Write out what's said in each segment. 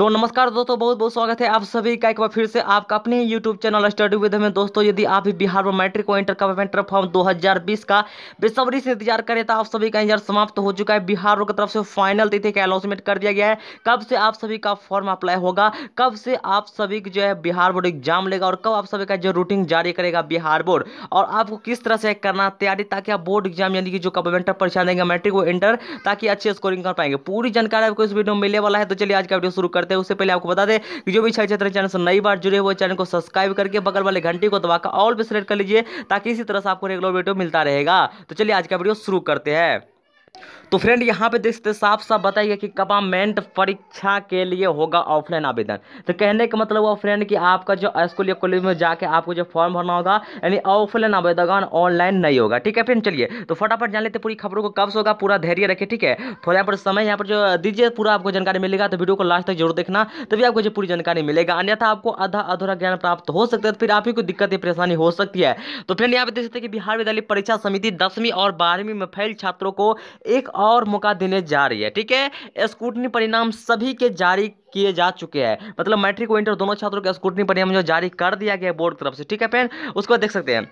तो नमस्कार दोस्तों बहुत बहुत स्वागत है आप सभी का एक बार फिर से आपका अपने ही यूट्यूब चैनल स्टडी विद में दोस्तों यदि आप भी बिहार में मैट्रिक और इंटर कमेंटर फॉर्म 2020 का बेसब्री से इंतजार करें तो आप सभी का इंतजार समाप्त हो चुका है बिहार की तरफ से फाइनल तिथि का अनाउंसमेंट कर दिया गया है कब से आप सभी का फॉर्म अप्लाई होगा कब से आप सभी जो है बिहार बोर्ड एग्जाम लेगा और कब आप सभी का जो रूटीन जारी करेगा बिहार बोर्ड और आपको किस तरह से करना तैयारी ताकि आप बोर्ड एग्जाम यानी कि जो कमेंटर परीक्षा देंगे मैट्रिक और इंटर ताकि अच्छे स्कोरिंग कर पाएंगे पूरी जानकारी आपको इस वीडियो में मिलने वाला है तो चलिए आज का वीडियो शुरू करते करते हैं उससे पहले आपको बता दें कि जो भी छात्र छात्र चैनल से नई बार जुड़े हुए चैनल को सब्सक्राइब करके बगल वाले घंटी को दबाकर ऑल पर सेलेक्ट कर लीजिए ताकि इसी तरह से आपको रेगुलर वीडियो मिलता रहेगा तो चलिए आज का वीडियो शुरू करते हैं तो फ्रेंड यहाँ पे देखते साफ साफ बताइए कि कपामेंट परीक्षा के लिए होगा ऑफलाइन आवेदन तो कहने का मतलब हुआ फ्रेंड कि आपका जो स्कूल या कॉलेज में जाके आपको जो फॉर्म भरना होगा यानी ऑफलाइन आवेदन ऑनलाइन नहीं होगा ठीक है फ्रेंड चलिए तो फटाफट जान लेते पूरी खबरों को कब से होगा पूरा धैर्य रखे ठीक है थोड़ा यहाँ पर समय यहाँ पर जो दीजिए पूरा आपको जानकारी मिलेगा तो वीडियो को लास्ट तक जरूर देखना तभी आपको जो पूरी जानकारी मिलेगा अन्यथा आपको आधा अधूरा ज्ञान प्राप्त हो सकता है तो फिर आप ही को दिक्कत या परेशानी हो सकती है तो फ्रेंड यहाँ पे देख सकते कि बिहार विद्यालय परीक्षा समिति दसवीं और बारहवीं में फैल छात्रों को एक और मौका देने जा रही है ठीक है स्कूटनी परिणाम सभी के जारी किए जा चुके हैं मतलब मैट्रिक और इंटर दोनों छात्रों के स्कूटनी परिणाम जो जारी कर दिया गया बोर्ड तरफ से ठीक है फ्रेंड उसको देख सकते हैं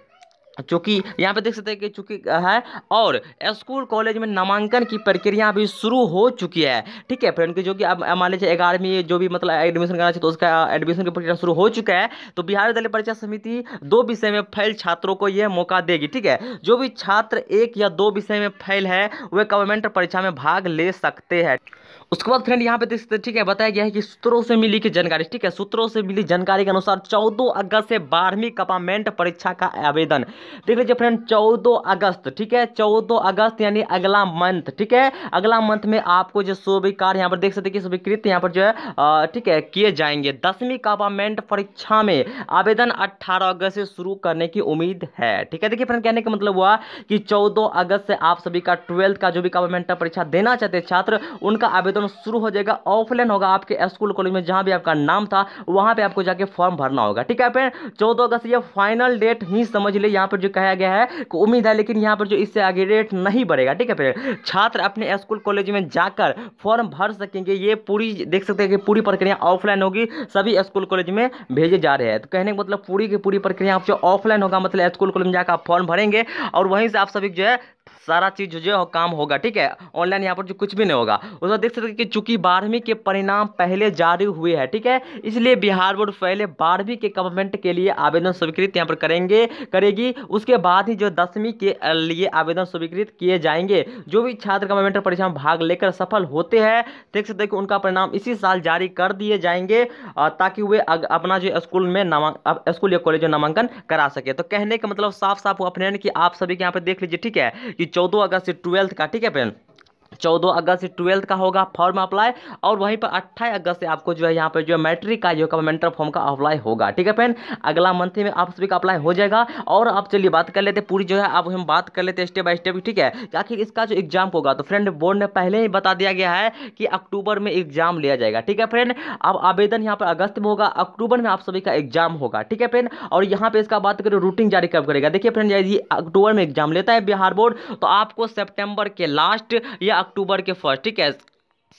चूँकि यहाँ पे देख सकते हैं कि चूँकि है और स्कूल कॉलेज में नामांकन की प्रक्रिया अभी शुरू हो चुकी है ठीक है फ्रेंड की जो कि अब मान लीजिए ग्यारहवीं जो भी मतलब एडमिशन करना चाहिए तो उसका एडमिशन की प्रक्रिया शुरू हो चुका है तो बिहार विद्यालय परीक्षा समिति दो विषय में फैल छात्रों को यह मौका देगी ठीक है जो भी छात्र एक या दो विषय में फैल है वे गवर्नमेंट परीक्षा में भाग ले सकते हैं उसके बाद फ्रेंड यहाँ पे देख सकते हैं ठीक है बताया गया है कि सूत्रों से मिली की जानकारी ठीक है सूत्रों से मिली जानकारी के अनुसार चौदह अगस्त से बारहवीं कपामेंट परीक्षा का आवेदन देख लीजिए फ्रेंड चौदह अगस्त ठीक है चौदह अगस्त यानी अगला मंथ ठीक है अगला मंथ में आपको जो स्वीकार यहाँ पर देख सकते कि स्वीकृत यहाँ पर जो है ठीक है किए जाएंगे दसवीं गवर्नमेंट परीक्षा में आवेदन अट्ठारह अगस्त से शुरू करने की उम्मीद है ठीक है देखिए फ्रेंड कहने का मतलब हुआ कि चौदह अगस्त से आप सभी का ट्वेल्थ का जो भी गवर्नमेंट परीक्षा देना चाहते छात्र उनका आवेदन शुरू हो जाएगा ऑफलाइन होगा आपके स्कूल कॉलेज में जहाँ भी आपका नाम था वहाँ पर आपको जाके फॉर्म भरना होगा ठीक है फ्रेंड चौदह अगस्त ये फाइनल डेट ही समझ ले यहाँ पर पर जो कहा गया है उम्मीद है लेकिन यहाँ पर जो इससे आगे रेट नहीं बढ़ेगा ठीक है फिर छात्र अपने स्कूल कॉलेज में जाकर फॉर्म भर सकेंगे ये पूरी देख सकते हैं कि पूरी प्रक्रिया ऑफलाइन होगी सभी स्कूल कॉलेज में भेजे जा रहे हैं तो कहने का मतलब पूरी की पूरी प्रक्रिया आप जो ऑफलाइन होगा मतलब स्कूल कॉलेज में जाकर फॉर्म भरेंगे और वहीं से आप सभी जो है सारा चीज़ जो हो काम होगा ठीक है ऑनलाइन यहाँ पर जो कुछ भी नहीं होगा उसमें देख सकते कि चूंकि बारहवीं के परिणाम पहले जारी हुए हैं ठीक है इसलिए बिहार बोर्ड पहले बारहवीं के कमेंट के लिए आवेदन स्वीकृत यहाँ पर करेंगे करेगी उसके बाद ही जो दसवीं के लिए आवेदन स्वीकृत किए जाएंगे जो भी छात्र कमेंट परीक्षा में भाग लेकर सफल होते हैं देख सकते कि उनका परिणाम इसी साल जारी कर दिए जाएंगे ताकि वे अपना जो स्कूल में नामांक स्कूल या कॉलेज में नामांकन करा सके तो कहने का मतलब साफ साफ अपने कि आप सभी के यहाँ पर देख लीजिए ठीक है कि चौदह अगस्त से ट्वेल्थ का ठीक है फ्रेंड चौदह अगस्त से ट्वेल्थ का होगा फॉर्म अप्लाई और वहीं पर अट्ठाईस अगस्त से आपको जो है यहाँ पर जो है मैट्रिक का जो मेंटर फॉर्म का अप्लाई होगा ठीक है फैन अगला मंथ में आप सभी का अप्लाई हो जाएगा और आप चलिए बात कर लेते पूरी जो है आप हम बात कर लेते स्टेप बाय स्टेप ठीक है आखिर इसका जो एग्जाम होगा तो फ्रेंड बोर्ड ने पहले ही बता दिया गया है कि अक्टूबर में एग्जाम लिया जाएगा ठीक है फ्रेंड अब आवेदन यहाँ पर अगस्त में होगा अक्टूबर में आप सभी का एग्जाम होगा ठीक है फ्रेंड और यहाँ पे इसका बात करें रूटीन जारी कब करेगा देखिए फ्रेंड यदि अक्टूबर में एग्जाम लेता है बिहार बोर्ड तो आपको सेप्टेम्बर के लास्ट या अक्टूबर के फर्स्ट ठीक है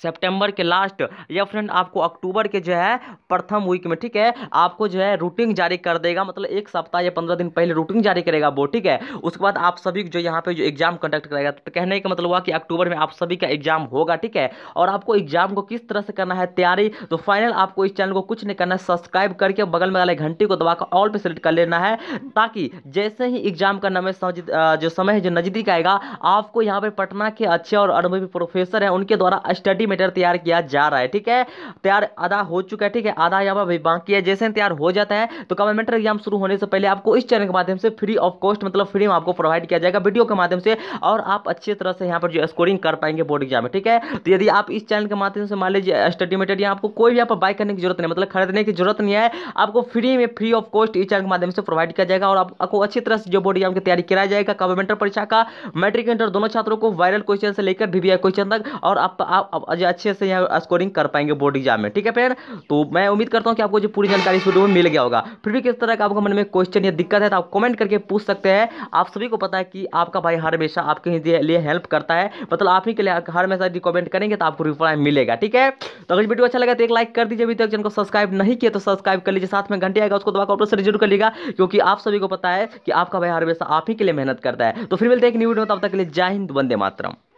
सेप्टेम्बर के लास्ट या फ्रेंड आपको अक्टूबर के जो है प्रथम वीक में ठीक है आपको जो है रूटिंग जारी कर देगा मतलब एक सप्ताह या पंद्रह दिन पहले रूटिंग जारी करेगा वो ठीक है उसके बाद आप सभी जो यहाँ पे जो एग्जाम कंडक्ट करेगा तो कहने का मतलब हुआ कि अक्टूबर में आप सभी का एग्जाम होगा ठीक है और आपको एग्जाम को किस तरह से करना है तैयारी तो फाइनल आपको इस चैनल को कुछ नहीं करना है सब्सक्राइब करके बगल में वाले घंटी को दबाकर ऑल पर सेलेक्ट कर लेना है ताकि जैसे ही एग्जाम का नमें जो समय है जो नज़दीक आएगा आपको यहाँ पर पटना के अच्छे और अनुभवी प्रोफेसर हैं उनके द्वारा स्टडी सेंटीमीटर तैयार किया जा रहा है ठीक है तैयार आधा हो चुका है ठीक है आधा यहाँ पर बाकी है जैसे तैयार हो जाता है तो गवर्नमेंट एग्जाम शुरू होने से पहले आपको इस चैनल के माध्यम से फ्री ऑफ कॉस्ट मतलब फ्री में आपको प्रोवाइड किया जाएगा वीडियो के माध्यम से और आप अच्छी तरह से यहाँ पर जो स्कोरिंग कर पाएंगे बोर्ड एग्जाम में ठीक है तो यदि आप इस चैनल के माध्यम से मान लीजिए स्टडी uh, मेटेरियल आपको कोई भी यहाँ पर बाय करने की जरूरत नहीं मतलब खरीदने की जरूरत नहीं है आपको फ्री में फ्री ऑफ कॉस्ट इस चैनल के माध्यम से प्रोवाइड किया जाएगा और आपको अच्छी तरह से जो बोर्ड एग्जाम की तैयारी कराया जाएगा कमेंटर परीक्षा का मैट्रिक इंटर दोनों छात्रों को वायरल क्वेश्चन से लेकर वीवीआई क्वेश्चन तक और आप, आप, आप और अच्छे से यहाँ स्कोरिंग कर पाएंगे बोर्ड एग्जाम में ठीक है फ्रेंड तो मैं उम्मीद करता हूँ कि आपको जो पूरी जानकारी इस वीडियो में मिल गया होगा फिर भी किस तरह का आपको मन में क्वेश्चन या दिक्कत है तो आप कमेंट करके पूछ सकते हैं आप सभी को पता है कि आपका भाई हमेशा आपके लिए हेल्प करता है मतलब आप ही के लिए हर हमेशा कॉमेंट करेंगे तो आपको रिप्लाई मिलेगा ठीक है तो अगर वीडियो अच्छा लगा तो एक लाइक कर दीजिए अभी तक जिनको सब्सक्राइब नहीं किया तो सब्सक्राइब कर लीजिए साथ में घंटे आएगा उसको दबाकर ऑपरेशन जरूर कर लीजिएगा क्योंकि आप सभी को पता है कि आपका भाई हमेशा आप ही के लिए मेहनत करता है तो फिर मिलते हैं एक न्यू वीडियो तब तक के लिए जय हिंद वंदे मातरम